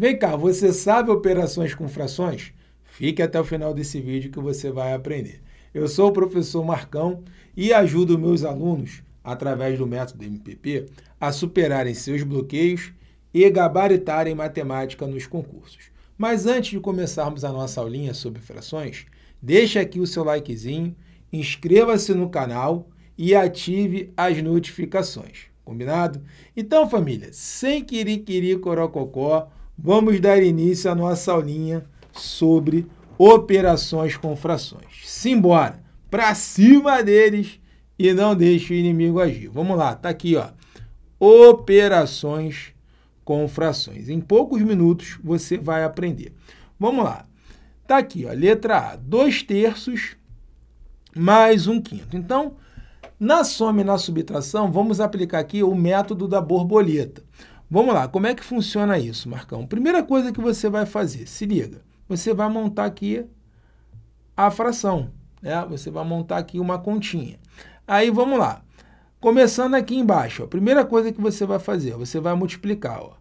Vem cá, você sabe operações com frações? Fique até o final desse vídeo que você vai aprender. Eu sou o professor Marcão e ajudo meus alunos, através do método MPP, a superarem seus bloqueios e gabaritarem matemática nos concursos. Mas antes de começarmos a nossa aulinha sobre frações, deixe aqui o seu likezinho, inscreva-se no canal e ative as notificações. Combinado? Então, família, sem querer, querer, corococó, Vamos dar início à nossa aulinha sobre operações com frações. Simbora! Para cima deles e não deixe o inimigo agir. Vamos lá, tá aqui, ó. Operações com frações. Em poucos minutos você vai aprender. Vamos lá. Tá aqui, ó, letra A, 2 terços mais 1 um quinto. Então, na soma e na subtração, vamos aplicar aqui o método da borboleta. Vamos lá, como é que funciona isso, Marcão? Primeira coisa que você vai fazer, se liga, você vai montar aqui a fração, né? Você vai montar aqui uma continha. Aí vamos lá. Começando aqui embaixo, a primeira coisa que você vai fazer, você vai multiplicar, ó.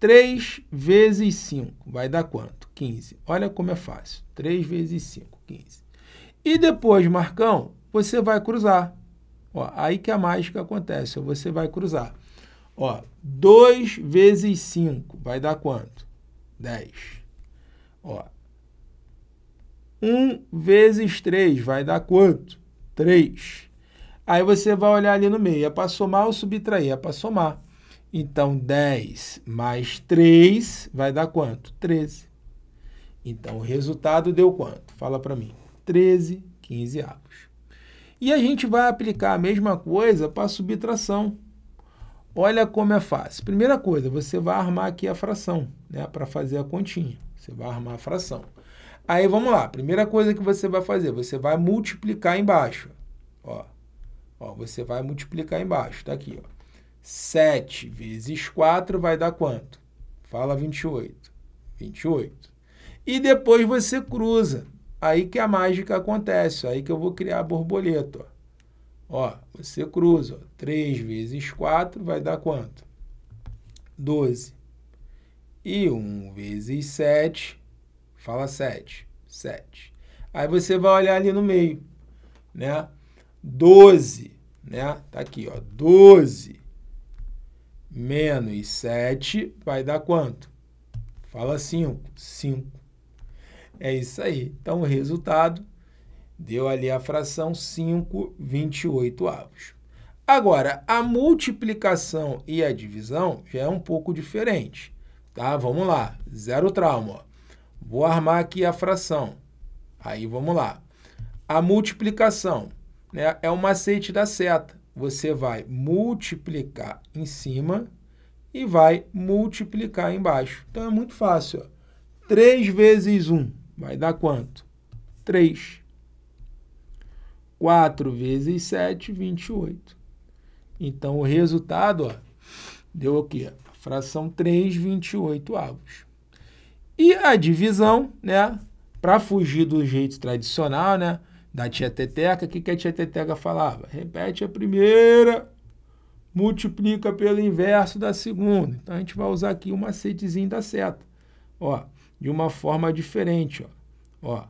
3 vezes 5 vai dar quanto? 15. Olha como é fácil. 3 vezes 5, 15. E depois, Marcão, você vai cruzar. Ó, aí que a mágica acontece, você vai cruzar. Ó, 2 vezes 5 vai dar quanto? 10. Ó, 1 vezes 3 vai dar quanto? 3. Aí você vai olhar ali no meio, é para somar ou subtrair? É para somar. Então, 10 mais 3 vai dar quanto? 13. Então, o resultado deu quanto? Fala para mim. 13 15 quinzeavos. E a gente vai aplicar a mesma coisa para subtração. Olha como é fácil. Primeira coisa, você vai armar aqui a fração, né? Para fazer a continha. Você vai armar a fração. Aí vamos lá. Primeira coisa que você vai fazer, você vai multiplicar embaixo. Ó. Ó, você vai multiplicar embaixo. Tá aqui, ó. 7 vezes 4 vai dar quanto? Fala 28. 28. E depois você cruza. Aí que a mágica acontece. Aí que eu vou criar a borboleta, ó. Ó, você cruza. Ó, 3 vezes 4 vai dar quanto? 12. E 1 vezes 7, fala 7. 7. Aí você vai olhar ali no meio, né? 12, né? Tá aqui, ó. 12 menos 7 vai dar quanto? Fala 5. 5. É isso aí. Então, o resultado Deu ali a fração 5 28 avos. Agora, a multiplicação e a divisão já é um pouco diferente. Tá? Vamos lá. Zero trauma. Ó. Vou armar aqui a fração. Aí vamos lá. A multiplicação né, é o macete da seta. Você vai multiplicar em cima e vai multiplicar embaixo. Então é muito fácil. Ó. 3 vezes 1 vai dar quanto? 3. 4 vezes 7, 28. Então, o resultado ó, deu aqui, quê? fração 3, 28 avos. E a divisão, né? Para fugir do jeito tradicional, né? Da tia Teteca, o que, que a tia Teteca falava? Repete a primeira, multiplica pelo inverso da segunda. Então, a gente vai usar aqui o um macetezinho da seta. Ó, de uma forma diferente, ó. Ó,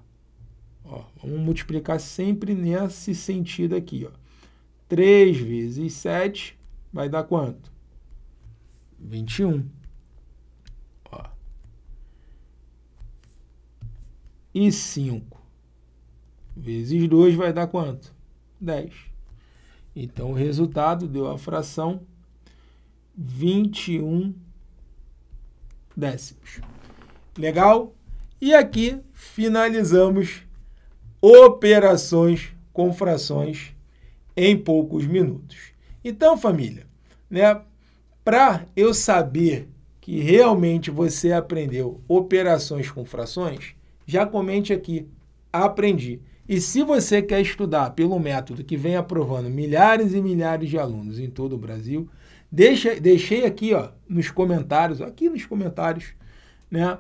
Ó, vamos multiplicar sempre nesse sentido aqui. Ó. 3 vezes 7 vai dar quanto? 21. Ó. E 5 vezes 2 vai dar quanto? 10. Então, o resultado deu a fração 21 décimos. Legal? E aqui finalizamos operações com frações em poucos minutos. Então, família, né, para eu saber que realmente você aprendeu operações com frações, já comente aqui, aprendi. E se você quer estudar pelo método que vem aprovando milhares e milhares de alunos em todo o Brasil, deixa, deixei aqui ó, nos comentários, aqui nos comentários, né,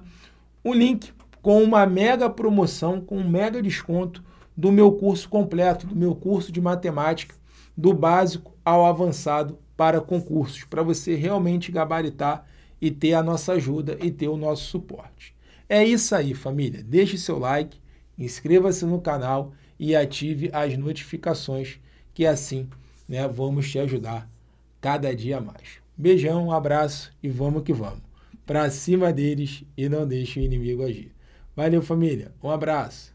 o link com uma mega promoção, com um mega desconto do meu curso completo, do meu curso de matemática, do básico ao avançado para concursos, para você realmente gabaritar e ter a nossa ajuda e ter o nosso suporte. É isso aí, família. Deixe seu like, inscreva-se no canal e ative as notificações, que assim né, vamos te ajudar cada dia mais. Beijão, um abraço e vamos que vamos. Para cima deles e não deixe o inimigo agir. Valeu, família. Um abraço.